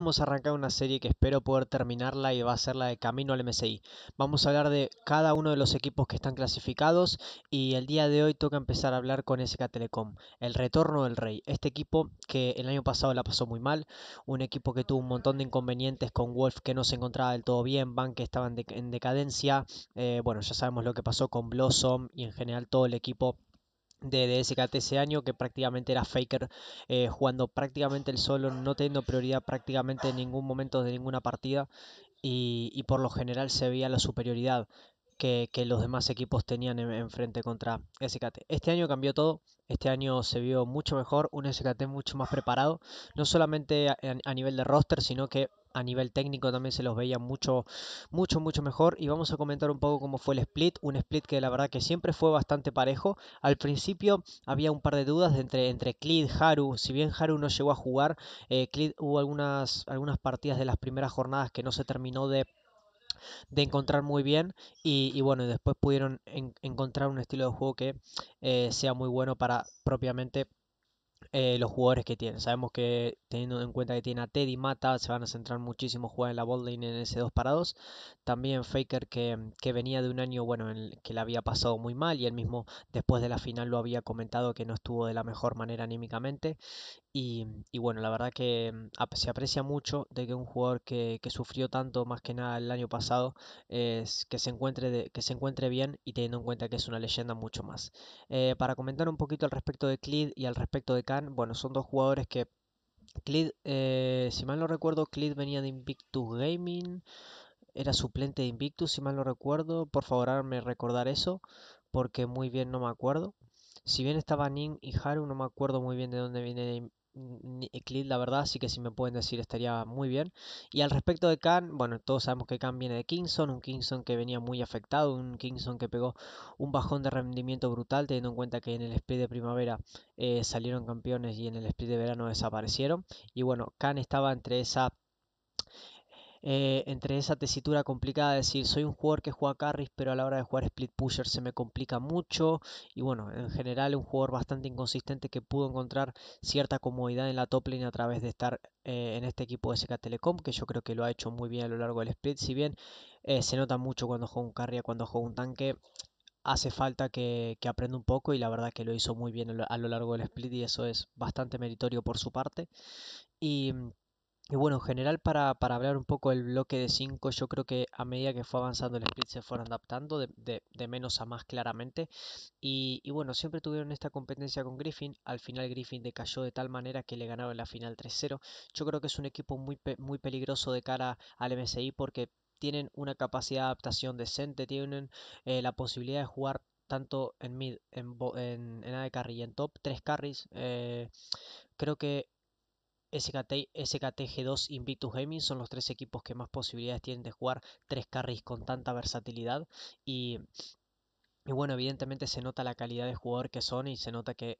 Vamos a arrancar una serie que espero poder terminarla y va a ser la de Camino al MSI. Vamos a hablar de cada uno de los equipos que están clasificados y el día de hoy toca empezar a hablar con SK Telecom, el retorno del rey. Este equipo que el año pasado la pasó muy mal, un equipo que tuvo un montón de inconvenientes con Wolf que no se encontraba del todo bien, Bank que estaba en, decadencia, eh, bueno ya sabemos lo que pasó con Blossom y en general todo el equipo de SKT ese año que prácticamente era Faker eh, jugando prácticamente el solo, no teniendo prioridad prácticamente en ningún momento de ninguna partida y, por lo general se veía la superioridad que, los demás equipos tenían enfrente en contra SKT. Este año cambió todo, este año se vio mucho mejor, un SKT mucho más preparado, no solamente a nivel de roster, sino que a nivel técnico también se los veía mucho, mucho, mucho mejor. Y vamos a comentar un poco cómo fue el split, un split que la verdad que siempre fue bastante parejo. Al principio había un par de dudas entre, entre Clid, Haru, si bien Haru no llegó a jugar, eh, hubo algunas, algunas partidas de las primeras jornadas que no se terminó de encontrar muy bien y, y bueno, después pudieron encontrar un estilo de juego que eh, sea muy bueno para propiamente eh, los jugadores que tiene, Sabemos que teniendo en cuenta que tiene a Teddy Mata, se van a centrar muchísimo jugar en la lane en ese 2 para 2. También Faker que, venía de un año bueno que le había pasado muy mal y él mismo después de la final lo había comentado que no estuvo de la mejor manera anímicamente. Y, bueno, la verdad que mm, se aprecia mucho de que un jugador que, sufrió tanto más que nada el año pasado es que se encuentre que se encuentre bien y teniendo en cuenta que es una leyenda mucho más. Eh, para comentar un poquito al respecto de Clid y al respecto de bueno, son dos jugadores que Clid, eh, si mal no recuerdo, Clid venía de Invictus Gaming, era suplente de Invictus, si mal no recuerdo, por favor háganme recordar eso, porque muy bien no me acuerdo. Si bien estaba Nin y Haru, no me acuerdo muy bien de dónde viene Eclipse eh, la verdad, así que si me pueden decir estaría muy bien. Y al respecto de Khan, bueno, todos sabemos que Khan viene de Kingston, un Kingston que venía muy afectado, un Kingston que pegó un bajón de rendimiento brutal, teniendo en cuenta que en el split de primavera eh, salieron campeones y en el split de verano desaparecieron. Y bueno, Khan estaba entre esa eh, entre esa tesitura complicada de decir soy un jugador que juega carries pero a la hora de jugar split pusher se me complica mucho y bueno en general un jugador bastante inconsistente que pudo encontrar cierta comodidad en la top lane a través de estar eh, en este equipo de SK Telecom que yo creo que lo ha hecho muy bien a lo largo del split si bien eh, se nota mucho cuando juega un carry cuando juega un tanque hace falta que, aprenda un poco y la verdad que lo hizo muy bien a lo, a lo largo del split y eso es bastante meritorio por su parte y mm, y bueno, en general para, hablar un poco del bloque de 5, yo creo que a medida que fue avanzando el split se fueron adaptando de, menos a más claramente. Y, y, bueno, siempre tuvieron esta competencia con Griffin. Al final Griffin decayó de tal manera que le ganaron la final 3-0. Yo creo que es un equipo muy, muy peligroso de cara al MSI porque tienen una capacidad de adaptación decente, tienen eh, la posibilidad de jugar tanto en mid, en, en, en de carry y en top, tres carries. Eh, creo que SKT, SKTG2, Invictus Gaming son los tres equipos que más posibilidades tienen de jugar tres carries con tanta versatilidad y, bueno, evidentemente se nota la calidad de jugador que son y se nota que,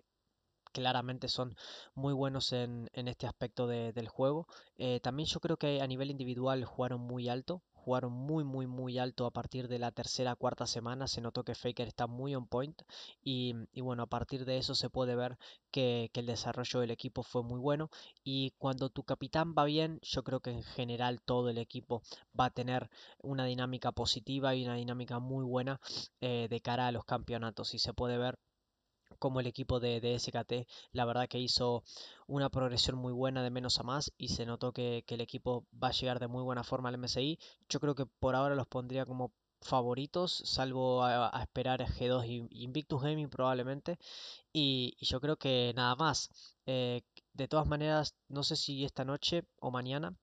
claramente son muy buenos en, este aspecto del juego. Eh, también yo creo que a nivel individual jugaron muy alto jugaron muy, muy, muy alto a partir de la tercera, cuarta semana. Se notó que Faker está muy on point. Y, bueno, a partir de eso se puede ver que, el desarrollo del equipo fue muy bueno. Y cuando tu capitán va bien, yo creo que en general todo el equipo va a tener una dinámica positiva y una dinámica muy buena eh, de cara a los campeonatos. Y se puede ver como el equipo de, SKT. La verdad que hizo una progresión muy buena de menos a más y se notó que, el equipo va a llegar de muy buena forma al MSI. Yo creo que por ahora los pondría como favoritos, salvo a, esperar G2 y Invictus Gaming probablemente. Y, yo creo que nada más. Eh, de todas maneras, no sé si esta noche o mañana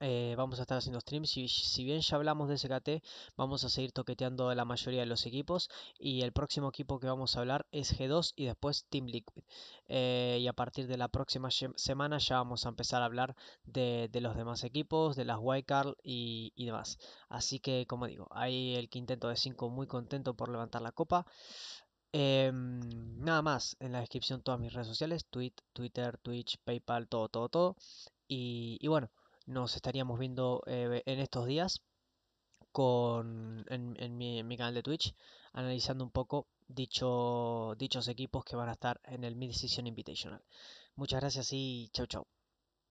eh, vamos a estar haciendo streams. Si, si bien ya hablamos de SKT, vamos a seguir toqueteando a la mayoría de los equipos. Y el próximo equipo que vamos a hablar es G2 y después Team Liquid. Eh, y a partir de la próxima semana ya vamos a empezar a hablar de, los demás equipos, de las Wildcard y, y demás. Así que, como digo, hay el quinteto de 5 muy contento por levantar la copa. Em, nada más, en la descripción todas mis redes sociales, Twitter, Twitch, PayPal, todo, todo, todo. y, y bueno nos estaríamos viendo eh, en estos días con, en, mi, canal de Twitch analizando un poco dicho, dichos equipos que van a estar en el Mid Season Invitational. Muchas gracias y chau chau.